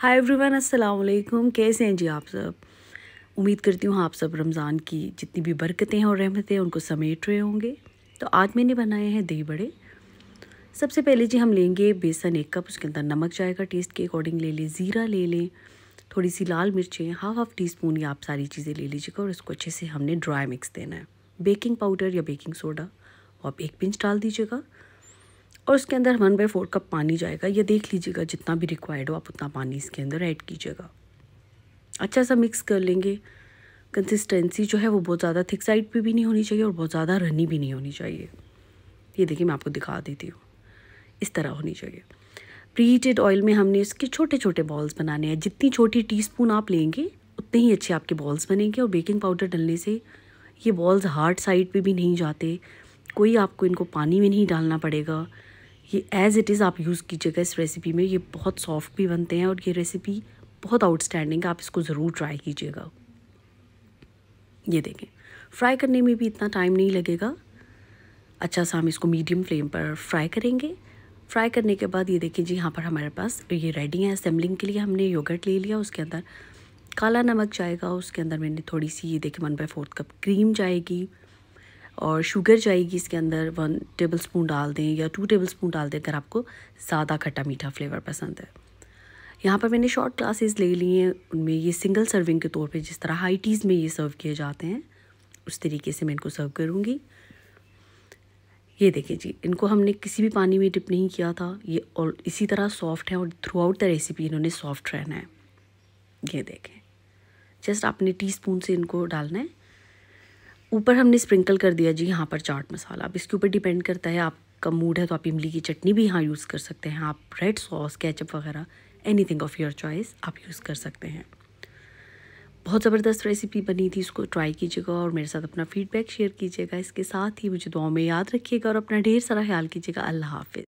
hi everyone अस्सलाम वालेकुम कैसे हैं जी आप सब उम्मीद करती हूँ आप सब रमज़ान की जितनी भी बरकतें हैं और रहमतें उनको समेट रहे होंगे तो आज मैंने बनाए हैं दही बड़े सबसे पहले जी हम लेंगे बेसन एक कप उसके अंदर नमक जाएगा टेस्ट के अकॉर्डिंग ले लें ज़ीरा ले लें थोड़ी सी लाल मिर्चें हाफ हाफ टी स्पून या आप सारी चीज़ें ले लीजिएगा और इसको अच्छे से हमने ड्राई मिक्स देना है बेकिंग पाउडर या बेकिंग सोडा आप एक पिंच डाल दीजिएगा और उसके अंदर वन बाई फोर कप पानी जाएगा ये देख लीजिएगा जितना भी रिक्वायर्ड हो आप उतना पानी इसके अंदर ऐड कीजिएगा अच्छा सा मिक्स कर लेंगे कंसिस्टेंसी जो है वो बहुत ज़्यादा थिक साइड पे भी नहीं होनी चाहिए और बहुत ज़्यादा रनी भी नहीं होनी चाहिए ये देखिए मैं आपको दिखा देती हूँ इस तरह होनी चाहिए प्री हीटेड ऑयल में हमने इसके छोटे छोटे बॉल्स बनाने हैं जितनी छोटी टीस्पून आप लेंगे उतने ही अच्छे आपके बॉल्स बनेंगे और बेकिंग पाउडर डलने से ये बॉल्स हार्ड साइड पर भी नहीं जाते कोई आपको इनको पानी में नहीं डालना पड़ेगा ये एज़ इट इज़ आप यूज़ कीजिएगा इस रेसिपी में ये बहुत सॉफ्ट भी बनते हैं और ये रेसिपी बहुत आउटस्टैंडिंग है आप इसको ज़रूर ट्राई कीजिएगा ये देखें फ्राई करने में भी इतना टाइम नहीं लगेगा अच्छा सा हम इसको मीडियम फ्लेम पर फ्राई करेंगे फ्राई करने के बाद ये देखें जी यहाँ पर हमारे पास ये रेडी है असेंबलिंग के लिए हमने योगर्ट ले लिया उसके अंदर काला नमक जाएगा उसके अंदर मैंने थोड़ी सी ये देखें one by fourth cup cream जाएगी और शुगर जाएगी इसके अंदर वन टेबल स्पून डाल दें या टू टेबल स्पून डाल दें अगर आपको ज़्यादा खट्टा मीठा फ्लेवर पसंद है यहाँ पर मैंने शॉर्ट क्लासेस ले ली हैं उनमें ये सिंगल सर्विंग के तौर पे जिस तरह हाई टीज़ में ये सर्व किए जाते हैं उस तरीके से मैं इनको सर्व करूँगी ये देखिए जी इनको हमने किसी भी पानी में डिप नहीं किया था ये और इसी तरह सॉफ्ट है और थ्रू आउट द रेसिपी इन्होंने सॉफ्ट रहना है ये देखें जस्ट आपने टी स्पून से इनको डालना है ऊपर हमने स्प्रिंकल कर दिया जी यहाँ पर चाट मसाला अब इसके ऊपर डिपेंड करता है आपका मूड है तो आप इमली की चटनी भी यहाँ यूज़ कर सकते हैं आप रेड सॉस कैचअप वगैरह थिंग ऑफ़ योर चॉइस आप यूज़ कर सकते हैं बहुत ज़बरदस्त रेसिपी बनी थी इसको ट्राई कीजिएगा और मेरे साथ अपना फीडबैक शेयर कीजिएगा इसके साथ ही मुझे दुआ में याद रखिएगा और अपना ढेर सारा ख्याल कीजिएगा अल्लाह हाफिज़